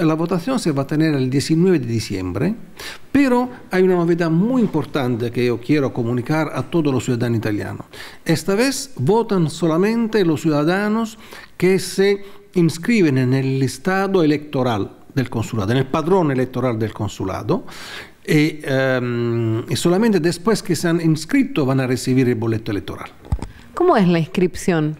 La votación se va a tener el 19 de diciembre, pero hay una novedad muy importante que yo quiero comunicar a todos los ciudadanos italianos. Esta vez votan solamente los ciudadanos que se inscriben en el listado electoral del consulado, en el padrón electoral del consulado, y, em, y solamente después que se han inscrito van a recibir el boleto electoral. ¿Cómo es la inscripción?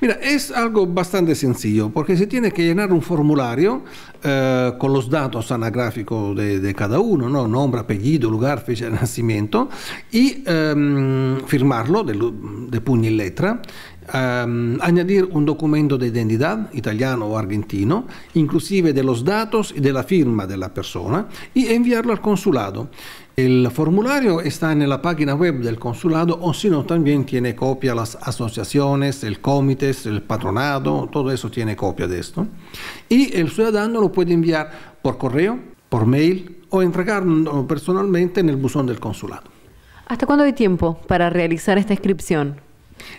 Mira, es algo bastante sencillo porque se tiene que llenar un formulario eh, con los datos anagráficos de, cada uno, nombre, apellido, lugar, fecha de nacimiento y em, firmarlo de, de puño y letra Ehm, añadir un documento de identidad, italiano o argentino, inclusive de los datos y de la firma de la persona, y enviarlo al consulado. El formulario está en la página web del consulado o si no también tiene copia las asociaciones, el comité, el patronado, todo eso tiene copia de esto. Y el ciudadano lo puede enviar por correo, por mail o entregarlo personalmente en el buzón del consulado. ¿Hasta cuándo hay tiempo para realizar esta inscripción?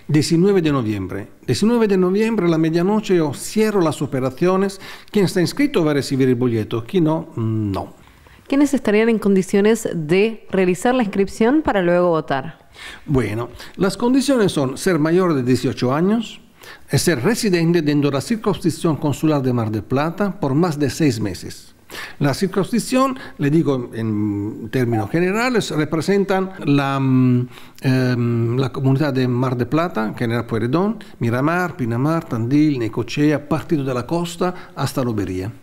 19 de noviembre. 19 de noviembre a la medianoche yo cierro las operaciones. Quien está inscrito va a recibir el boleto, quien no, mm, no. ¿Quiénes estarían en condiciones de realizar la inscripción para luego votar? Bueno, las condiciones son ser mayor de 18 años, ser residente dentro de la circunscripción consular de Mar del Plata por más de seis meses la circunscripción, le digo en términos generales, representan la, mm, em, la comunidad de Mar de Plata, General Pueyrredón, Miramar, Pinamar, Tandil, Necochea, partido de la costa hasta Lobería.